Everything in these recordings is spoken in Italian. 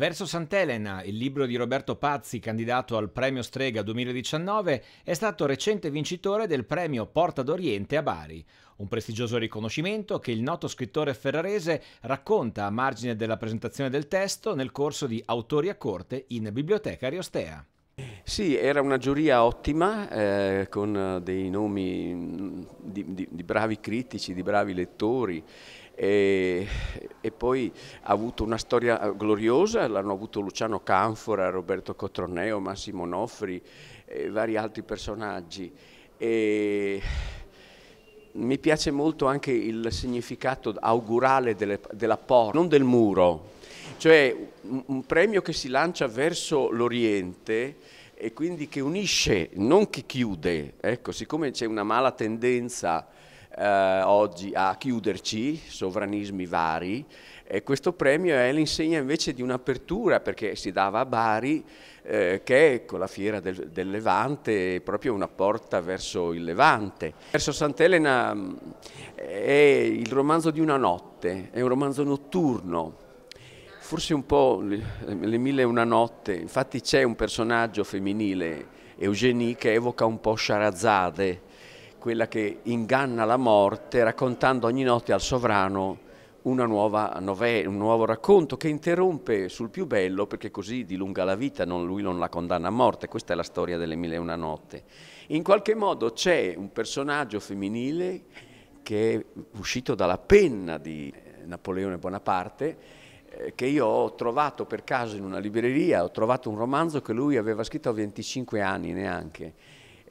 Verso Sant'Elena, il libro di Roberto Pazzi, candidato al Premio Strega 2019, è stato recente vincitore del Premio Porta d'Oriente a Bari, un prestigioso riconoscimento che il noto scrittore ferrarese racconta a margine della presentazione del testo nel corso di Autori a Corte in Biblioteca Ariostea. Sì, era una giuria ottima, eh, con dei nomi mm, di, di, di, bravi critici, di bravi lettori. E e poi ha avuto una storia eh, gloriosa, l'hanno avuto Luciano Canfora, Roberto Cotroneo, Massimo Nofri e eh, vari altri personaggi. E mi piace molto anche il significato augurale delle, della porta, non del muro, cioè un premio che si lancia verso l'Oriente e quindi che unisce, non che chiude. Ecco, siccome c'è una mala tendenza eh, oggi a chiuderci, sovranismi vari, e questo premio è l'insegna invece di un'apertura perché si dava a Bari eh, che con la fiera del, del, Levante proprio una porta verso il Levante. Verso Sant'Elena mm, è il romanzo di una notte, è un romanzo notturno, forse un po' le, le mille e una notte, infatti c'è un personaggio femminile, Eugenie, che evoca un po' Sharazade, quella che inganna la morte raccontando ogni notte al sovrano novella, un nuovo racconto che interrompe sul più bello perché così dilunga la vita, non, lui non la condanna a morte, questa è la storia delle mille e una notte. In qualche modo c'è un personaggio femminile che è uscito dalla penna di eh, Napoleone Bonaparte eh, che io ho trovato per caso in una libreria, ho trovato un romanzo che lui aveva scritto a 25 anni neanche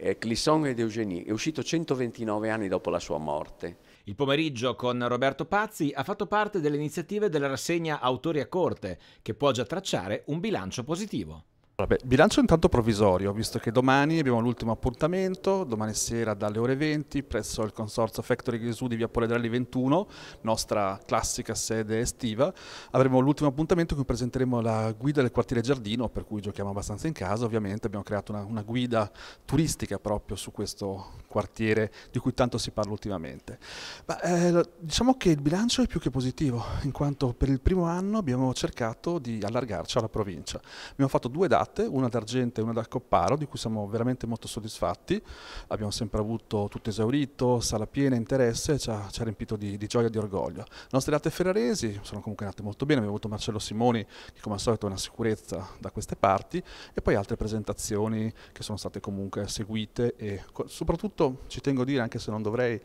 eh, Clisson ed Eugénie, è uscito 129 anni dopo la sua morte. Il pomeriggio con Roberto Pazzi ha fatto parte delle iniziative della rassegna Autori a Corte, che può già tracciare un bilancio positivo. Vabbè, bilancio intanto provvisorio, visto che domani abbiamo l'ultimo appuntamento, domani sera dalle ore 20 presso il consorzio Factory Gesù di via Poledrelli 21, nostra classica sede estiva, avremo l'ultimo appuntamento in cui presenteremo la guida del quartiere Giardino, per cui giochiamo abbastanza in casa, ovviamente abbiamo creato una, una guida turistica proprio su questo quartiere di cui tanto si parla ultimamente. Ma, eh, diciamo che il bilancio è più che positivo, in quanto per il primo anno abbiamo cercato di allargarci alla provincia. Abbiamo fatto due date candidate, una d'argento e una da Copparo, di cui siamo veramente molto soddisfatti. Abbiamo sempre avuto tutto esaurito, sala piena, interesse, ci ha, ci ha riempito di, di, gioia e di orgoglio. Le nostre date ferraresi sono comunque nate molto bene, abbiamo avuto Marcello Simoni, che come al solito è una sicurezza da queste parti, e poi altre presentazioni che sono state comunque seguite e soprattutto ci tengo a dire, anche se non dovrei,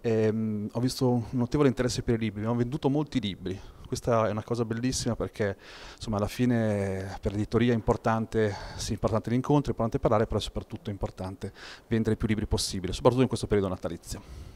ehm, ho visto un notevole interesse per i libri, abbiamo venduto molti libri, questa è una cosa bellissima perché insomma, alla fine per l'editoria è importante, sì, importante l'incontro, è importante parlare, però è soprattutto importante vendere più libri possibile, soprattutto in questo periodo natalizio.